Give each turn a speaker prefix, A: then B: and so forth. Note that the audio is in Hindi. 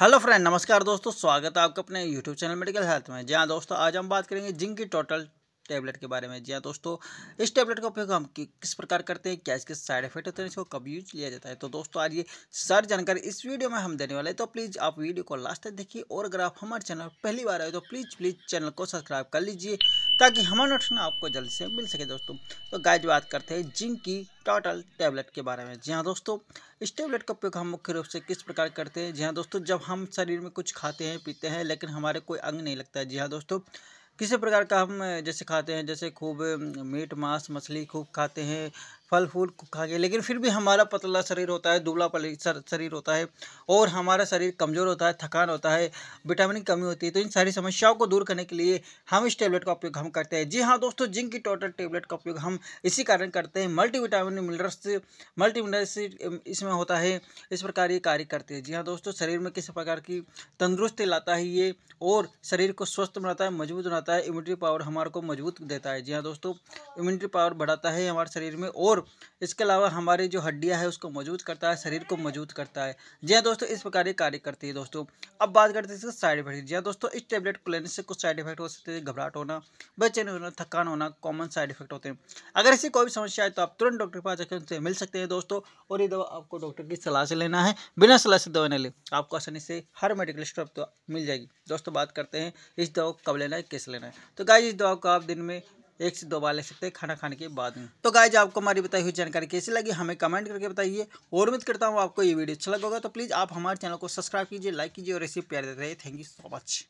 A: हेलो फ्रेंड नमस्कार दोस्तों स्वागत है आपका अपने यूट्यूब चैनल मेडिकल हेल्थ में जी हाँ दोस्तों आज हम बात करेंगे जिंक की टोटल टैबलेट के बारे में जी हाँ दोस्तों इस टैबलेट का उपयोग हम कि, किस प्रकार करते हैं क्या इसके साइड इफेक्ट होते हैं इसको कब यूज लिया जाता है तो दोस्तों आज ये सारी जानकारी इस वीडियो में हम देने वाले हैं तो प्लीज़ आप वीडियो को लास्ट तक देखिए और अगर आप हमारे चैनल पहली बार आए तो प्लीज़ प्लीज़ चैनल को सब्सक्राइब कर लीजिए ताकि हमारा नोटिफिकेशन आपको जल्द से मिल सके दोस्तों तो गाय बात करते हैं जिंक की टाटल टैबलेट के बारे में जी हाँ दोस्तों इस टैबलेट का उपयोग हम मुख्य रूप से किस प्रकार करते हैं जी हाँ दोस्तों जब हम शरीर में कुछ खाते हैं पीते हैं लेकिन हमारे कोई अंग नहीं लगता है जी हाँ दोस्तों किसी प्रकार का हम जैसे खाते हैं जैसे खूब मीट मांस मछली खूब खाते हैं फल फूल खा के लेकिन फिर भी हमारा पतला शरीर होता है दुबला शरीर होता है और हमारा शरीर कमज़ोर होता है थकान होता है विटामिन की कमी होती है तो इन सारी समस्याओं को दूर करने के लिए हम इस टेबलेट का उपयोग हम करते हैं जी हाँ दोस्तों जिंक की टोटल टेबलेट का उपयोग हम इसी कारण करते हैं multi vitamin minerals multi minerals इसमें होता है इस प्रकार ये कार्य करते हैं जी हाँ दोस्तों शरीर में किस प्रकार की तंदुरुस्ती लाता है ये और शरीर को स्वस्थ बनाता है मजबूत बनाता है इम्यूनिटी पावर हमारे को मजबूत देता है जी हाँ दोस्तों इम्यूनिटी पावर बढ़ाता है हमारे शरीर में और इसके अलावा हमारी जो हड्डियां है उसको मजबूत करता है शरीर को मजबूत करता है जी हाँ दोस्तों इस प्रकार ये कार्य करती है दोस्तों अब बात करते हैं इसके साइड इफेक्ट जी हाँ दोस्तों इस टेबलेट को लेने से कुछ साइड इफेक्ट हो सकते हैं घबराहट होना बेचैनी होना थकान होना कॉमन साइड इफेक्ट होते हैं अगर ऐसी कोई भी समस्या है तो आप तुरंत डॉक्टर के पास जाकर उनसे मिल सकते हैं दोस्तों और ये दवा आपको डॉक्टर की सलाह से लेना है बिना सलाह से दवा न ले आपको आसानी से हर मेडिकल स्टोर तो मिल जाएगी दोस्तों बात करते हैं इस दवा को कब लेना है किस लेना है तो गाय इस दवा को आप दिन में एक से दो बार ले सकते हैं खाना खाने के बाद में तो गाय आपको हमारी बताई हुई जानकारी कैसी लगी हमें कमेंट करके बताइए और उम्मीद करता हूँ आपको ये वीडियो अच्छा लगेगा तो प्लीज़ आप हमारे चैनल को सब्सक्राइब कीजिए लाइक कीजिए और ऐसे प्यार देते रहिए थैंक यू सो मच